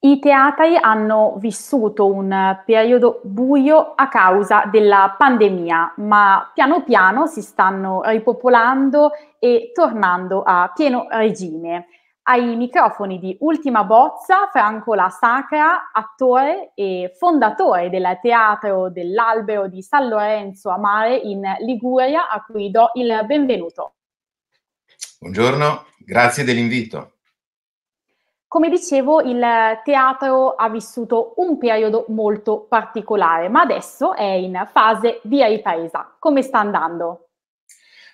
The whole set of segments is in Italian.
I teatri hanno vissuto un periodo buio a causa della pandemia, ma piano piano si stanno ripopolando e tornando a pieno regime. Ai microfoni di Ultima Bozza, Franco La Sacra, attore e fondatore del Teatro dell'Albero di San Lorenzo a Mare in Liguria, a cui do il benvenuto. Buongiorno, grazie dell'invito. Come dicevo, il teatro ha vissuto un periodo molto particolare, ma adesso è in fase di ripresa. Come sta andando?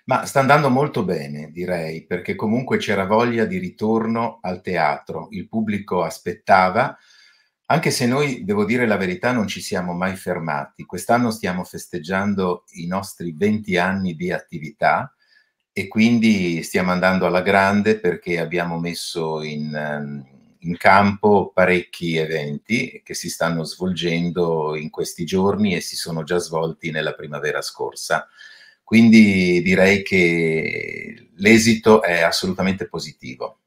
Ma sta andando molto bene, direi, perché comunque c'era voglia di ritorno al teatro, il pubblico aspettava, anche se noi, devo dire la verità, non ci siamo mai fermati. Quest'anno stiamo festeggiando i nostri 20 anni di attività e quindi stiamo andando alla grande perché abbiamo messo in, ehm, in, campo parecchi eventi che si stanno svolgendo in questi giorni e si sono già svolti nella primavera scorsa. Quindi direi che l'esito è assolutamente positivo.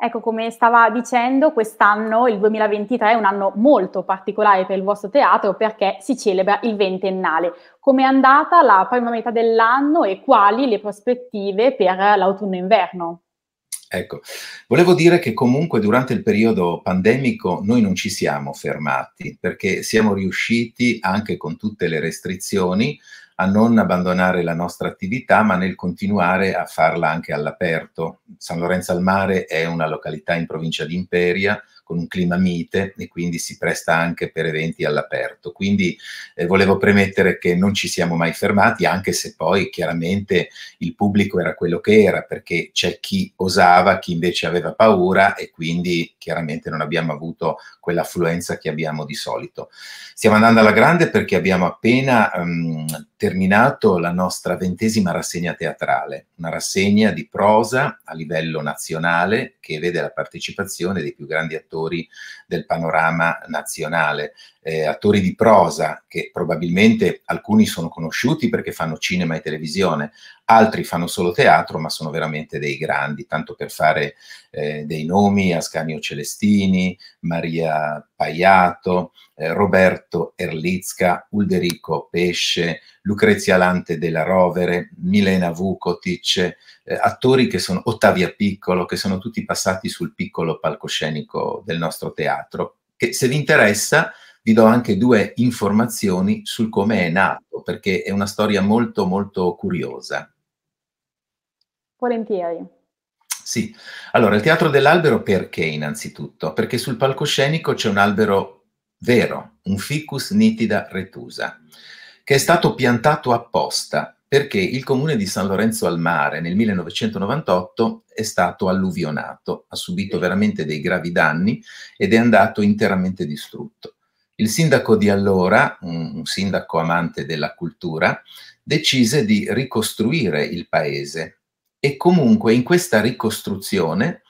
Ecco, come stava dicendo, quest'anno, il 2023, è un anno molto particolare per il vostro teatro perché si celebra il ventennale. Come è andata la prima metà dell'anno e quali le prospettive per l'autunno-inverno? Ecco, volevo dire che comunque durante il periodo pandemico noi non ci siamo fermati perché siamo riusciti anche con tutte le restrizioni a non abbandonare la nostra attività ma nel continuare a farla anche all'aperto. San Lorenzo al Mare è una località in provincia di Imperia, con un clima mite e quindi si presta anche per eventi all'aperto. Quindi eh, volevo premettere che non ci siamo mai fermati, anche se poi chiaramente il pubblico era quello che era, perché c'è chi osava, chi invece aveva paura e quindi chiaramente non abbiamo avuto quell'affluenza che abbiamo di solito. Stiamo andando alla grande perché abbiamo appena um, terminato la nostra ventesima rassegna teatrale, una rassegna di prosa a livello nazionale che vede la partecipazione dei più grandi attori del panorama nazionale eh, attori di prosa che probabilmente alcuni sono conosciuti perché fanno cinema e televisione, altri fanno solo teatro ma sono veramente dei grandi, tanto per fare eh, dei nomi, Ascanio Celestini, Maria Paiato, eh, Roberto Erlizca, Ulderico Pesce, Lucrezia Lante della Rovere, Milena Vukotic, eh, attori che sono Ottavia Piccolo, che sono tutti passati sul piccolo palcoscenico del nostro teatro, che se vi interessa vi do anche due informazioni sul come è nato, perché è una storia molto molto curiosa. Volentieri. Sì, allora il teatro dell'albero perché innanzitutto? Perché sul palcoscenico c'è un albero vero, un ficus nitida retusa, che è stato piantato apposta perché il comune di San Lorenzo al Mare nel 1998 è stato alluvionato, ha subito veramente dei gravi danni ed è andato interamente distrutto. Il sindaco di allora, un, sindaco amante della cultura, decise di ricostruire il paese e comunque in questa ricostruzione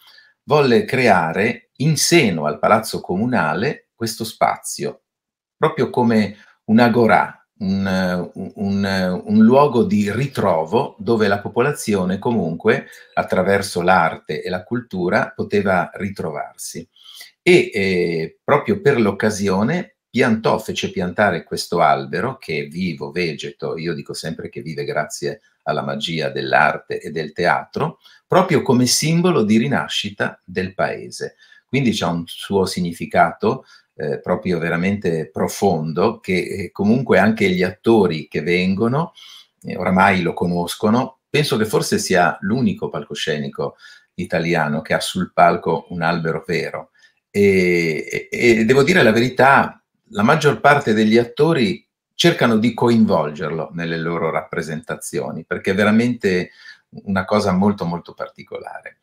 volle creare in seno al palazzo comunale questo spazio, proprio come un agorà, un, un, un, luogo di ritrovo dove la popolazione comunque attraverso l'arte e la cultura poteva ritrovarsi. E eh, proprio per l'occasione piantò, fece piantare questo albero che è vivo, vegeto, io dico sempre che vive grazie alla magia dell'arte e del teatro, proprio come simbolo di rinascita del paese. Quindi c'è un suo significato eh, proprio veramente profondo che eh, comunque anche gli attori che vengono eh, oramai lo conoscono. Penso che forse sia l'unico palcoscenico italiano che ha sul palco un albero vero. E, e, e, devo dire la verità, la maggior parte degli attori cercano di coinvolgerlo nelle loro rappresentazioni, perché è veramente una cosa molto molto particolare.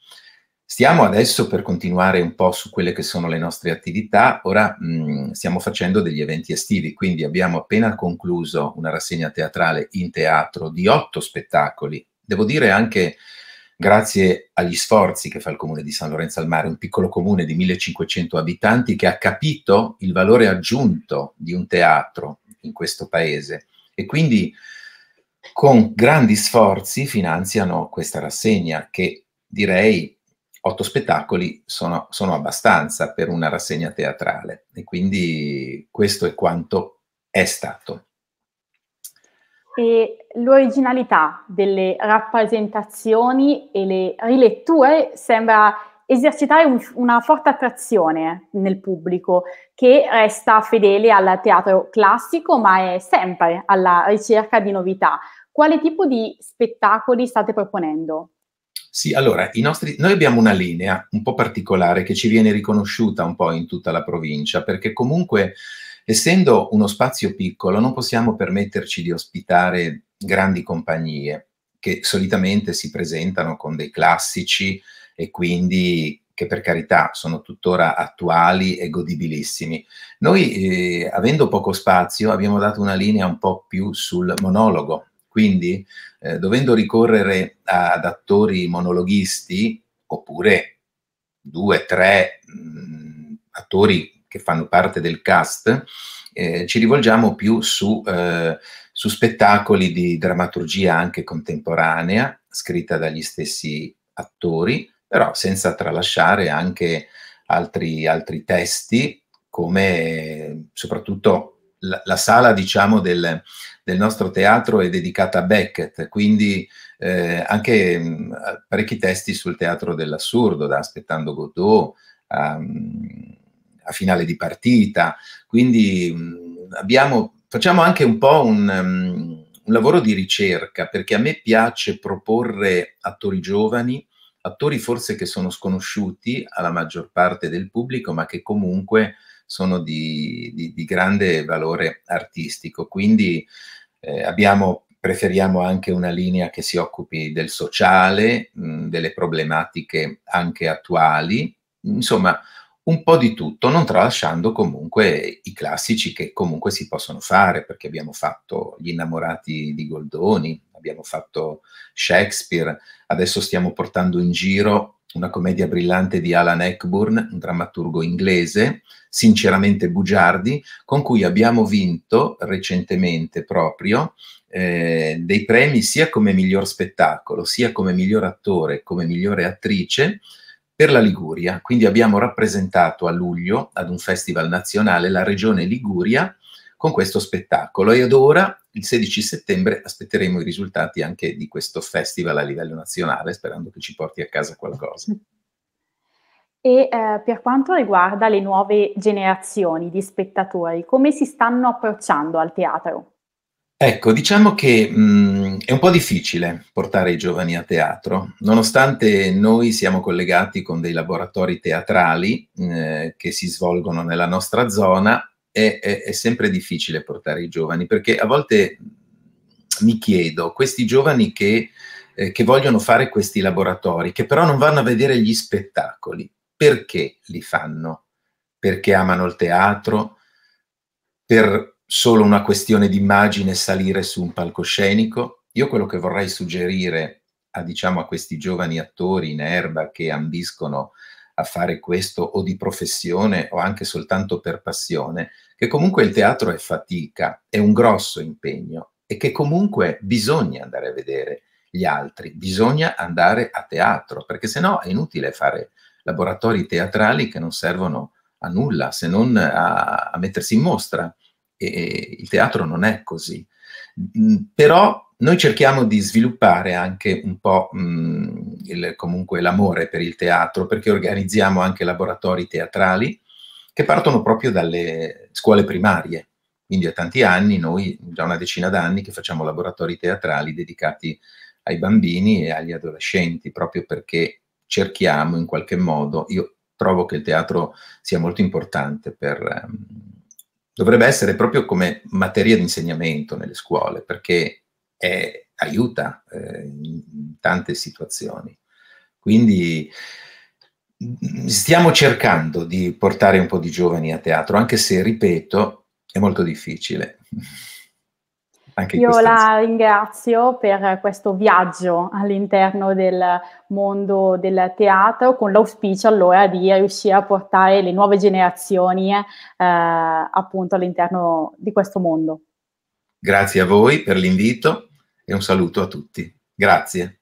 Stiamo adesso per continuare un po' su quelle che sono le nostre attività, ora mh, stiamo facendo degli eventi estivi, quindi abbiamo appena concluso una rassegna teatrale in teatro di otto spettacoli, devo dire anche grazie agli sforzi che fa il comune di San Lorenzo al Mare, un piccolo comune di 1500 abitanti che ha capito il valore aggiunto di un teatro in questo paese e quindi con grandi sforzi finanziano questa rassegna che direi otto spettacoli sono, sono abbastanza per una rassegna teatrale e quindi questo è quanto è stato e l'originalità delle rappresentazioni e le riletture sembra esercitare un, una forte attrazione nel pubblico che resta fedele al teatro classico ma è sempre alla ricerca di novità. Quale tipo di spettacoli state proponendo? Sì, allora, nostri, noi abbiamo una linea un po' particolare che ci viene riconosciuta un po' in tutta la provincia perché comunque Essendo uno spazio piccolo, non possiamo permetterci di ospitare grandi compagnie che solitamente si presentano con dei classici e quindi che per carità sono tuttora attuali e godibilissimi. Noi, eh, avendo poco spazio, abbiamo dato una linea un po' più sul monologo, quindi eh, dovendo ricorrere ad attori monologhisti, oppure due, tre mh, mm, attori che fanno parte del cast, eh, ci rivolgiamo più su, eh, su spettacoli di drammaturgia anche contemporanea, scritta dagli stessi attori, però senza tralasciare anche altri, altri testi, come soprattutto la, la sala, diciamo, del, del, nostro teatro è dedicata a Beckett, quindi eh, anche mh, mm, parecchi testi sul teatro dell'assurdo, da Aspettando Godot, a, mm, a finale di partita. Quindi mm, abbiamo, facciamo anche un po' un, um, un lavoro di ricerca, perché a me piace proporre attori giovani, attori forse che sono sconosciuti alla maggior parte del pubblico, ma che comunque sono di, di, di grande valore artistico. Quindi eh, abbiamo, preferiamo anche una linea che si occupi del sociale, mh, mm, delle problematiche anche attuali. Insomma, un po' di tutto, non tralasciando comunque i classici che comunque si possono fare, perché abbiamo fatto Gli innamorati di Goldoni, abbiamo fatto Shakespeare, adesso stiamo portando in giro una commedia brillante di Alan Eckburn, un drammaturgo inglese, sinceramente bugiardi, con cui abbiamo vinto recentemente proprio eh, dei premi sia come miglior spettacolo, sia come miglior attore, come migliore attrice, per la Liguria. Quindi abbiamo rappresentato a luglio ad un festival nazionale la regione Liguria con questo spettacolo e ad ora, il 16 settembre, aspetteremo i risultati anche di questo festival a livello nazionale, sperando che ci porti a casa qualcosa. E eh, per quanto riguarda le nuove generazioni di spettatori, come si stanno approcciando al teatro? Ecco, diciamo che mh, è un po' difficile portare i giovani a teatro, nonostante noi siamo collegati con dei laboratori teatrali eh, che si svolgono nella nostra zona, è, è, è sempre difficile portare i giovani, perché a volte mi chiedo, questi giovani che, eh, che, vogliono fare questi laboratori, che però non vanno a vedere gli spettacoli, perché li fanno? Perché amano il teatro? Per solo una questione d'immagine salire su un palcoscenico. Io quello che vorrei suggerire a, diciamo, a questi giovani attori in erba che ambiscono a fare questo o di professione o anche soltanto per passione, che comunque il teatro è fatica, è un grosso impegno e che comunque bisogna andare a vedere gli altri, bisogna andare a teatro, perché sennò è inutile fare laboratori teatrali che non servono a nulla se non a, a mettersi in mostra e il teatro non è così. Però noi cerchiamo di sviluppare anche un po' mh, mhmm, il, comunque l'amore per il teatro, perché organizziamo anche laboratori teatrali che partono proprio dalle scuole primarie. Quindi a tanti anni, noi da una decina d'anni che facciamo laboratori teatrali dedicati ai bambini e agli adolescenti, proprio perché cerchiamo in qualche modo, io trovo che il teatro sia molto importante per... Mh, ehm, dovrebbe essere proprio come materia di insegnamento nelle scuole, perché è, aiuta eh, in tante situazioni. Quindi mm, stiamo cercando di portare un po' di giovani a teatro, anche se, ripeto, è molto difficile. Anche Io la ringrazio per questo viaggio all'interno del mondo del teatro con l'auspicio allora di riuscire a portare le nuove generazioni eh, appunto all'interno di questo mondo. Grazie a voi per l'invito e un saluto a tutti. Grazie.